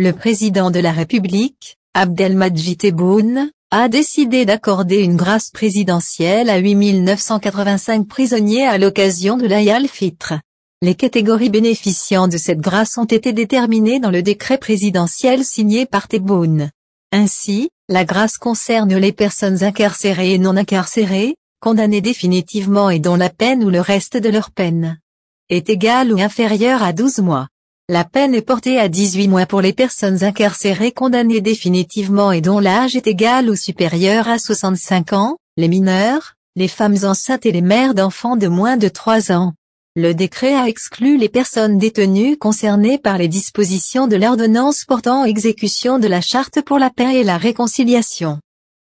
le président de la République, Abdelmadjid Tebboune, a décidé d'accorder une grâce présidentielle à 8985 prisonniers à l'occasion de l'Ayal Fitre. Les catégories bénéficiant de cette grâce ont été déterminées dans le décret présidentiel signé par Tebboune. Ainsi, la grâce concerne les personnes incarcérées et non incarcérées, condamnées définitivement et dont la peine ou le reste de leur peine est égale ou inférieure à 12 mois. La peine est portée à 18 mois pour les personnes incarcérées condamnées définitivement et dont l'âge est égal ou supérieur à 65 ans, les mineurs, les femmes enceintes et les mères d'enfants de moins de 3 ans. Le décret a exclu les personnes détenues concernées par les dispositions de l'ordonnance portant exécution de la Charte pour la paix et la réconciliation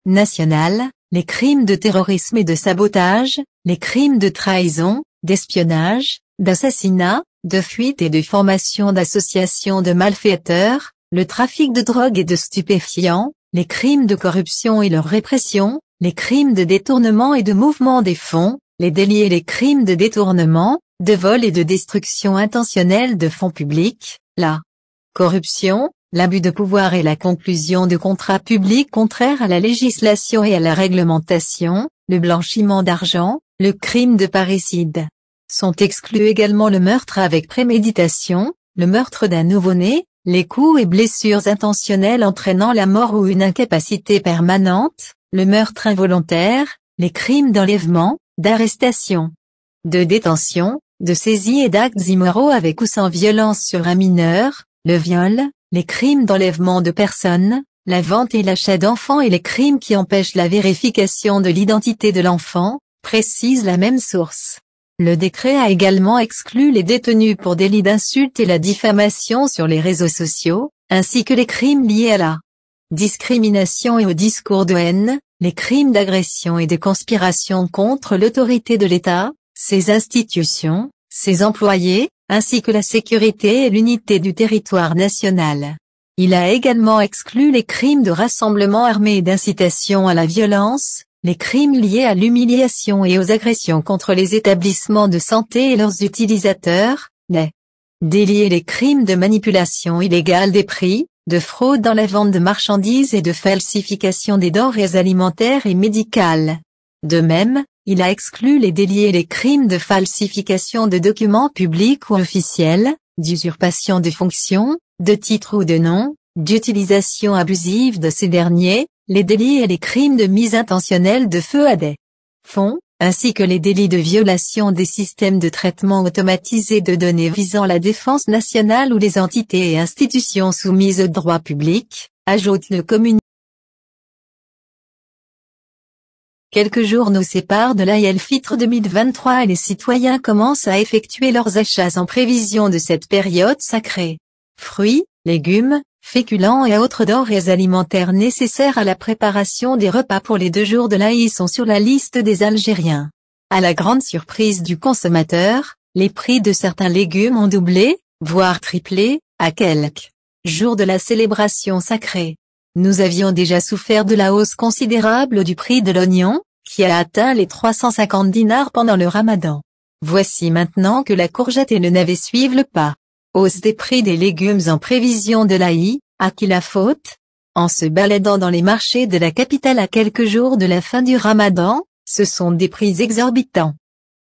nationale, les crimes de terrorisme et de sabotage, les crimes de trahison, d'espionnage, d'assassinat, de fuite et de formation d'associations de malfaiteurs, le trafic de drogue et de stupéfiants, les crimes de corruption et leur répression, les crimes de détournement et de mouvement des fonds, les délits et les crimes de détournement, de vol et de destruction intentionnelle de fonds publics, la corruption, l'abus de pouvoir et la conclusion de contrats publics contraires à la législation et à la réglementation, le blanchiment d'argent, le crime de parricide. Sont exclus également le meurtre avec préméditation, le meurtre d'un nouveau-né, les coups et blessures intentionnelles entraînant la mort ou une incapacité permanente, le meurtre involontaire, les crimes d'enlèvement, d'arrestation, de détention, de saisie et d'actes immoraux avec ou sans violence sur un mineur, le viol, les crimes d'enlèvement de personnes, la vente et l'achat d'enfants et les crimes qui empêchent la vérification de l'identité de l'enfant, précise la même source. Le décret a également exclu les détenus pour délit d'insulte et la diffamation sur les réseaux sociaux, ainsi que les crimes liés à la discrimination et au discours de haine, les crimes d'agression et de conspiration contre l'autorité de l'État, ses institutions, ses employés, ainsi que la sécurité et l'unité du territoire national. Il a également exclu les crimes de rassemblement armé et d'incitation à la violence, les crimes liés à l'humiliation et aux agressions contre les établissements de santé et leurs utilisateurs, les délier les crimes de manipulation illégale des prix, de fraude dans la vente de marchandises et de falsification des denrées alimentaires et médicales. De même, il a exclu les déliés les crimes de falsification de documents publics ou officiels, d'usurpation de fonctions, de titres ou de noms, d'utilisation abusive de ces derniers, les délits et les crimes de mise intentionnelle de feu à des fonds, ainsi que les délits de violation des systèmes de traitement automatisé de données visant la défense nationale ou les entités et institutions soumises au droit public, ajoute le communiqué. Quelques jours nous séparent de l'AIL Fitre 2023 et les citoyens commencent à effectuer leurs achats en prévision de cette période sacrée. Fruits, légumes, féculents et autres denrées alimentaires nécessaires à la préparation des repas pour les deux jours de l'Aïd sont sur la liste des Algériens. À la grande surprise du consommateur, les prix de certains légumes ont doublé, voire triplé, à quelques jours de la célébration sacrée. Nous avions déjà souffert de la hausse considérable du prix de l'oignon, qui a atteint les 350 dinars pendant le ramadan. Voici maintenant que la courgette et le navet suivent le pas. Hausse des prix des légumes en prévision de l'AI, à qui la faute En se baladant dans les marchés de la capitale à quelques jours de la fin du ramadan, ce sont des prix exorbitants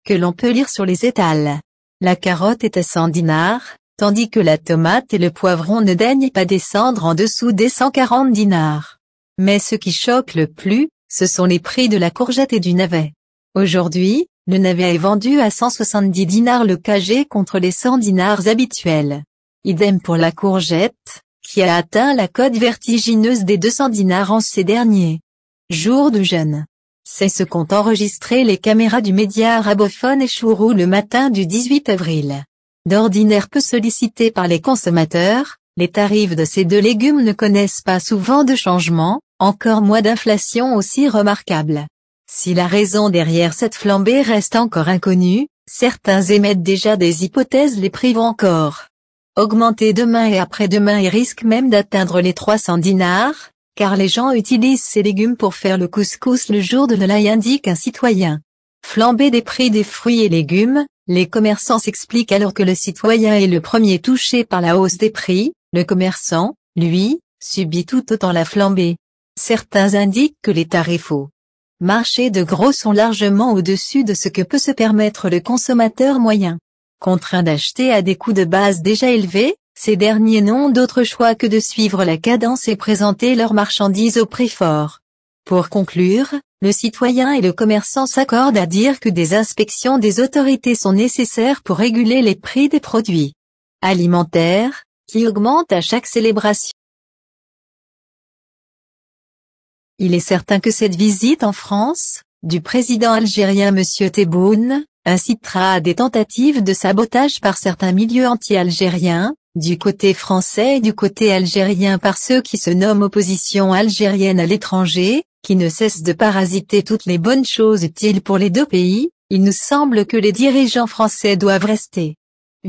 que l'on peut lire sur les étals. La carotte est à 100 dinars, tandis que la tomate et le poivron ne daignent pas descendre en dessous des 140 dinars. Mais ce qui choque le plus, ce sont les prix de la courgette et du navet. Aujourd'hui, le navet est vendu à 170 dinars le kg contre les 100 dinars habituels. Idem pour la courgette, qui a atteint la cote vertigineuse des 200 dinars en ces derniers jours de jeûne. C'est ce qu'ont enregistré les caméras du média arabophone Chourou le matin du 18 avril. D'ordinaire peu sollicité par les consommateurs, les tarifs de ces deux légumes ne connaissent pas souvent de changement, encore moins d'inflation aussi remarquable. Si la raison derrière cette flambée reste encore inconnue, certains émettent déjà des hypothèses les vont encore. Augmenter demain et après-demain et risque même d'atteindre les 300 dinars, car les gens utilisent ces légumes pour faire le couscous le jour de l'ail indique un citoyen. Flambée des prix des fruits et légumes, les commerçants s'expliquent alors que le citoyen est le premier touché par la hausse des prix, le commerçant, lui, subit tout autant la flambée. Certains indiquent que les tarifs marchés de gros sont largement au-dessus de ce que peut se permettre le consommateur moyen. Contraint d'acheter à des coûts de base déjà élevés, ces derniers n'ont d'autre choix que de suivre la cadence et présenter leurs marchandises au prix fort. Pour conclure, le citoyen et le commerçant s'accordent à dire que des inspections des autorités sont nécessaires pour réguler les prix des produits alimentaires, qui augmentent à chaque célébration. Il est certain que cette visite en France, du président algérien M. Tebboune, incitera à des tentatives de sabotage par certains milieux anti-algériens, du côté français et du côté algérien par ceux qui se nomment opposition algérienne à l'étranger, qui ne cessent de parasiter toutes les bonnes choses utiles pour les deux pays, il nous semble que les dirigeants français doivent rester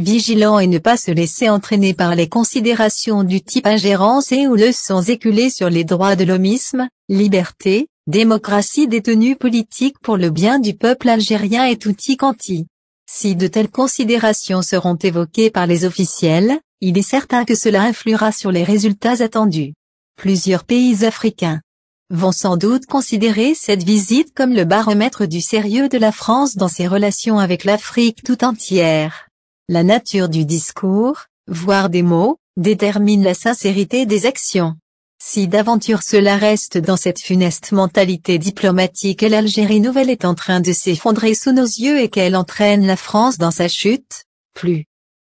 vigilant et ne pas se laisser entraîner par les considérations du type ingérence et ou leçons éculées sur les droits de l'homisme, liberté, démocratie détenue politique pour le bien du peuple algérien et y quanti. Si de telles considérations seront évoquées par les officiels, il est certain que cela influera sur les résultats attendus. Plusieurs pays africains vont sans doute considérer cette visite comme le baromètre du sérieux de la France dans ses relations avec l'Afrique tout entière. La nature du discours, voire des mots, détermine la sincérité des actions. Si d'aventure cela reste dans cette funeste mentalité diplomatique et l'Algérie nouvelle est en train de s'effondrer sous nos yeux et qu'elle entraîne la France dans sa chute, plus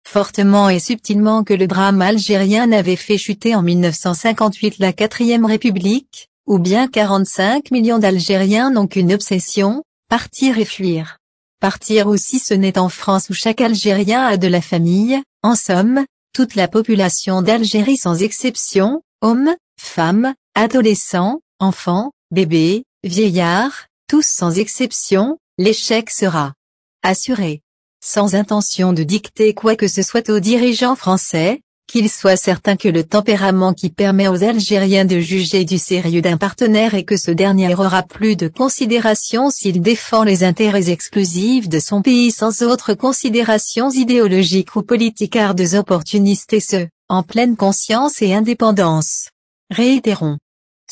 fortement et subtilement que le drame algérien n'avait fait chuter en 1958 la quatrième république, ou bien 45 millions d'Algériens n'ont qu'une obsession, partir et fuir. Partir aussi ce n'est en France où chaque Algérien a de la famille, en somme, toute la population d'Algérie sans exception, hommes, femmes, adolescents, enfants, bébés, vieillards, tous sans exception, l'échec sera assuré. Sans intention de dicter quoi que ce soit aux dirigeants français, qu'il soit certain que le tempérament qui permet aux Algériens de juger du sérieux d'un partenaire et que ce dernier aura plus de considération s'il défend les intérêts exclusifs de son pays sans autres considérations idéologiques ou politiques ardes opportunistes et ce, en pleine conscience et indépendance. Réitérons.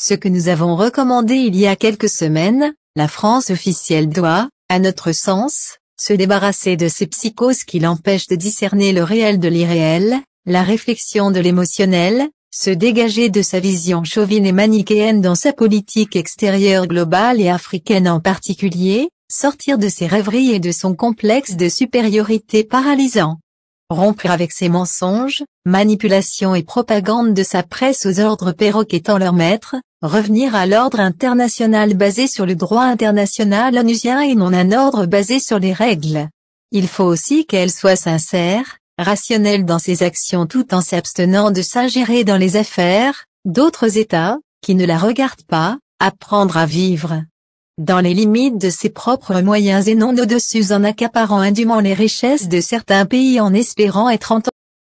Ce que nous avons recommandé il y a quelques semaines, la France officielle doit, à notre sens, se débarrasser de ces psychoses qui l'empêchent de discerner le réel de l'irréel, la réflexion de l'émotionnel, se dégager de sa vision chauvine et manichéenne dans sa politique extérieure globale et africaine en particulier, sortir de ses rêveries et de son complexe de supériorité paralysant. Rompre avec ses mensonges, manipulations et propagande de sa presse aux ordres perroquettant leur maître, revenir à l'ordre international basé sur le droit international onusien et non un ordre basé sur les règles. Il faut aussi qu'elle soit sincère, rationnel dans ses actions tout en s'abstenant de s'ingérer dans les affaires d'autres États, qui ne la regardent pas, apprendre à vivre dans les limites de ses propres moyens et non au-dessus en accaparant indûment les richesses de certains pays en espérant être